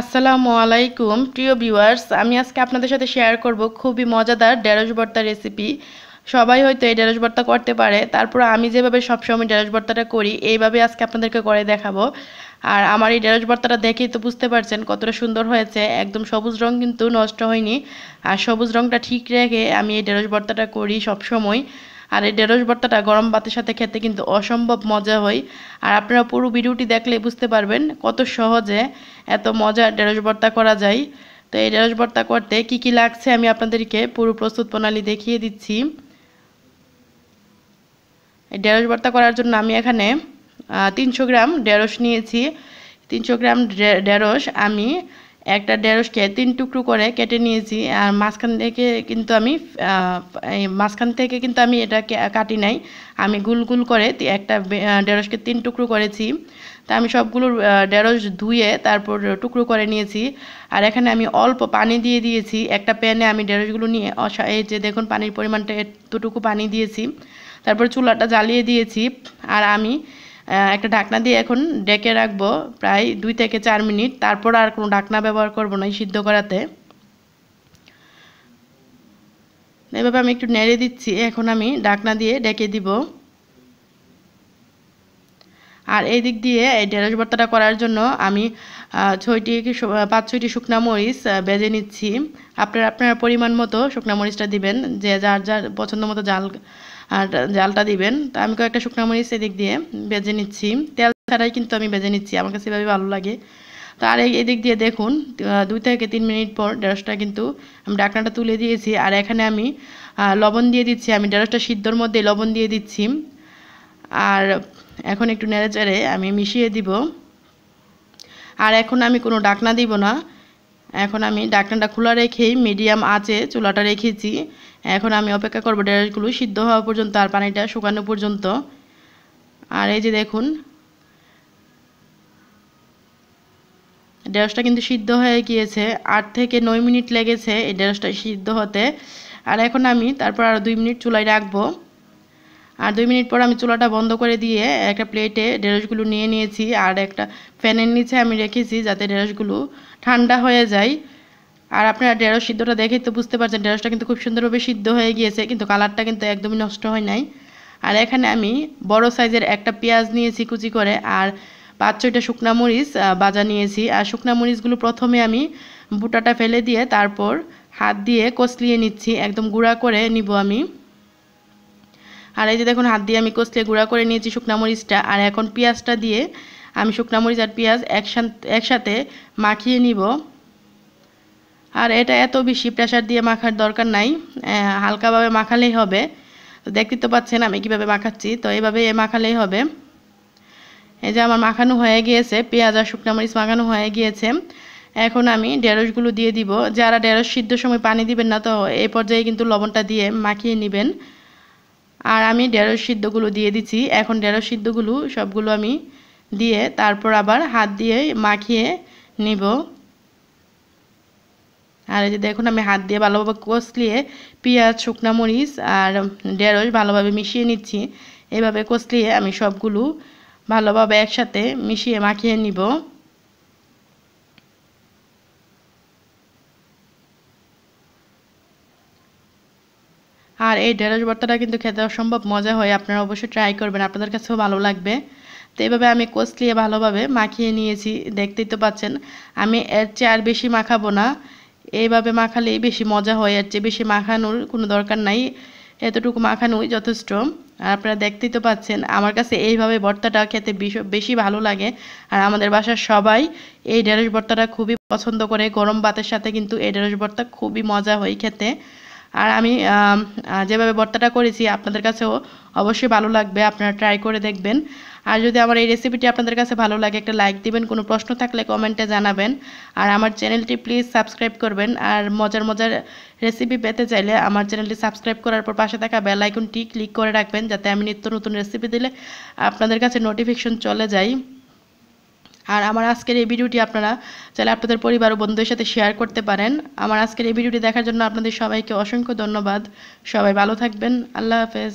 আসসালামু আলাইকুম প্রিয় ভিউয়ার্স আমি আজকে আপনাদের সাথে শেয়ার করব খুবই মজাদার ঢেঁড়স ভর্তা রেসিপি সবাই হয়তো এই ঢেঁড়স ভর্তা করতে পারে তারপর আমি যেভাবে সবসময় ঢেঁড়স ভর্তাটা করি এইভাবে আজকে আপনাদেরকে করে দেখাবো আর আমার এই ঢেঁড়স ভর্তাটা দেখেই তো বুঝতে পারছেন কতটা সুন্দর হয়েছে একদম সবুজ রং কিন্তু নষ্ট হয়নি আর সবুজ রংটা ঠিক রেখে আমি এই ঢেঁড়স ভর্তাটা করি সবসময় আর এই ঢেঁড়স ভর্তাটা গরম ভাতের সাথে খেতে কিন্তু অসম্ভব মজা হয় আর আপনারা পুরো ভিডিওটি দেখলে বুঝতে পারবেন কত সহজে এত মজা ঢেঁড়স ভর্তা করা যায় তো এই ঢেঁড়স ভর্তা করতে কি কি লাগছে আমি আপনাদেরকে পুরো প্রস্তুত প্রণালী দেখিয়ে দিচ্ছি এই ঢেঁড়স ভর্তা করার জন্য আমি এখানে তিনশো গ্রাম ঢেঁড়স নিয়েছি তিনশো গ্রাম ঢেঁড়স আমি একটা ঢেঁড়সকে তিন টুকরো করে কেটে নিয়েছি আর মাঝখান থেকে কিন্তু আমি মাঝখান থেকে কিন্তু আমি এটা কাটি নাই আমি গুল গুল করে একটা ঢেঁড়সকে তিন টুকরো করেছি তা আমি সবগুলোর ঢেঁড়স ধুয়ে তারপর টুকরো করে নিয়েছি আর এখানে আমি অল্প পানি দিয়ে দিয়েছি একটা প্যানে আমি ঢেঁড়সগুলো নিয়ে এই যে দেখুন পানির পরিমাণটা এতটুকু পানি দিয়েছি তারপর চুলাটা জ্বালিয়ে দিয়েছি আর আমি একটা ঢাকনা দিয়ে এখন ডেকে রাখবো প্রায় দুই থেকে চার মিনিট তারপর আর কোনো ঢাকনা ব্যবহার করব না সিদ্ধ করাতে এভাবে আমি একটু নেড়ে দিচ্ছি এখন আমি ঢাকনা দিয়ে ডেকে দিব আর এই দিক দিয়ে এই ঢেঁড়স ভর্তাটা করার জন্য আমি ছয়টি পাঁচ ছয়টি শুকনা মরিচ বেজে নিচ্ছি আপনার আপনার পরিমাণ মতো শুকনা মরিচটা দিবেন যে যার যার পছন্দ মতো জাল আর জালটা দিবেন তা আমি কয়েকটা শুকনো মরিচ এদিক দিয়ে বেজে নিচ্ছি তেল ছাড়াই কিন্তু আমি বেজে নিচ্ছি আমার কাছে এভাবে ভালো লাগে তো আর এদিক দিয়ে দেখুন দুই থেকে তিন মিনিট পর ঢেঁড়সটা কিন্তু আমি ডাকনাটা তুলে দিয়েছি আর এখানে আমি লবণ দিয়ে দিচ্ছি আমি ঢেঁড়সটা সিদ্ধর মধ্যে লবণ দিয়ে দিচ্ছি আর এখন একটু নেড়েচেড়ে আমি মিশিয়ে দিব আর এখন আমি কোনো ডাকনা দিব না এখন আমি ডাকনাটা খোলা রেখেই মিডিয়াম আছে চুলাটা রেখেছি এখন আমি অপেক্ষা করবো ঢেঁড়সগুলো সিদ্ধ হওয়া পর্যন্ত আর পানিটা শুকানো পর্যন্ত আর এই যে দেখুন ঢেঁড়সটা কিন্তু সিদ্ধ হয়ে গিয়েছে আট থেকে নয় মিনিট লেগেছে এই ঢেঁড়সটা সিদ্ধ হতে আর এখন আমি তারপর আরও দুই মিনিট চুলায় রাখবো আর দুই মিনিট পর আমি চুলাটা বন্ধ করে দিয়ে একটা প্লেটে ঢেঁড়সগুলো নিয়ে নিয়েছি আর একটা ফ্যানের নিচে আমি রেখেছি যাতে ঢেঁড়সগুলো ঠান্ডা হয়ে যায় আর আপনারা ঢেঁড়স সিদ্ধটা দেখেই তো বুঝতে পারছেন ঢেঁড়সটা কিন্তু খুব সুন্দরভাবে সিদ্ধ হয়ে গিয়েছে কিন্তু কালারটা কিন্তু একদমই নষ্ট হয় নাই আর এখানে আমি বড় সাইজের একটা পেঁয়াজ নিয়েছি কুচি করে আর পাঁচ ছয়টা শুকনা মরিচ বাজা নিয়েছি আর শুকনা মরিচগুলো প্রথমে আমি বুটাটা ফেলে দিয়ে তারপর হাত দিয়ে কসলিয়ে নিচ্ছি একদম গুঁড়া করে নিব আমি আর এই যে দেখুন হাত দিয়ে আমি কষলে গুঁড়া করে নিয়েছি মরিচটা আর এখন পেঁয়াজটা দিয়ে আমি মরিচ আর পেঁয়াজ একসাথে মাখিয়ে নিব আর এটা এত বেশি প্রেশার দিয়ে মাখার দরকার নাই হালকাভাবে মাখালেই হবে তো দেখতে তো পাচ্ছেন আমি কিভাবে মাখাচ্ছি তো এইভাবে মাখালেই হবে এই যে আমার মাখানো হয়ে গিয়েছে পেঁয়াজ আর শুকনামরিচ মাখানো হয়ে গিয়েছে এখন আমি ঢেঁড়সগুলো দিয়ে দিব যারা ঢেঁড়স সিদ্ধ সময় পানি দিবেন না তো এই পর্যায়ে কিন্তু লবণটা দিয়ে মাখিয়ে নেবেন আর আমি ঢেঁড়স সিদ্ধগুলো দিয়ে দিচ্ছি এখন ঢেঁড়স সিদ্ধগুলো সবগুলো আমি দিয়ে তারপর আবার হাত দিয়ে মাখিয়ে নিব আর এই যে দেখুন আমি হাত দিয়ে ভালোভাবে কষলিয়ে পেঁয়াজ শুকনা মরিচ আর ঢেঁড়স ভালোভাবে মিশিয়ে নিচ্ছি এভাবে কষলিয়ে আমি সবগুলো ভালোভাবে একসাথে মিশিয়ে মাখিয়ে নিব আর এই ঢেঁড়স ভর্তাটা কিন্তু খেতে অসম্ভব মজা হয় আপনারা অবশ্যই ট্রাই করবেন আপনাদের কাছেও ভালো লাগবে তো এভাবে আমি কচলিয়ে ভালোভাবে মাখিয়ে নিয়েছি দেখতেই তো পাচ্ছেন আমি এর চেয়ে আর বেশি মাখাবো না এইভাবে মাখালেই বেশি মজা হয় এর চেয়ে বেশি মাখানোর কোনো দরকার নাই এতটুকু মাখানোই যথেষ্ট আর আপনারা দেখতেই তো পাচ্ছেন আমার কাছে এইভাবে ভর্তাটা খেতে বেশি ভালো লাগে আর আমাদের বাসার সবাই এই ঢেঁড়স ভর্তাটা খুবই পছন্দ করে গরম ভাতের সাথে কিন্তু এই ঢেঁড়স ভর্তা খুবই মজা হয় খেতে আর আমি যেভাবে ভর্তাটা করেছি আপনাদের কাছেও অবশ্যই ভালো লাগবে আপনারা ট্রাই করে দেখবেন আর যদি আমার এই রেসিপিটি আপনাদের কাছে ভালো লাগে একটা লাইক দিবেন কোনো প্রশ্ন থাকলে কমেন্টে জানাবেন আর আমার চ্যানেলটি প্লিজ সাবস্ক্রাইব করবেন আর মজার মজার রেসিপি পেতে চাইলে আমার চ্যানেলটি সাবস্ক্রাইব করার পর পাশে থাকা বেল আইকনটি ক্লিক করে রাখবেন যাতে আমি নিত্য নতুন রেসিপি দিলে আপনাদের কাছে নোটিফিকেশন চলে যায় আর আমার আজকের এই ভিডিওটি আপনারা চাইলে আপনাদের পরিবার ও বন্ধুদের সাথে শেয়ার করতে পারেন আমার আজকের এই ভিডিওটি দেখার জন্য আপনাদের সবাইকে অসংখ্য ধন্যবাদ সবাই ভালো থাকবেন আল্লাহ হাফেজ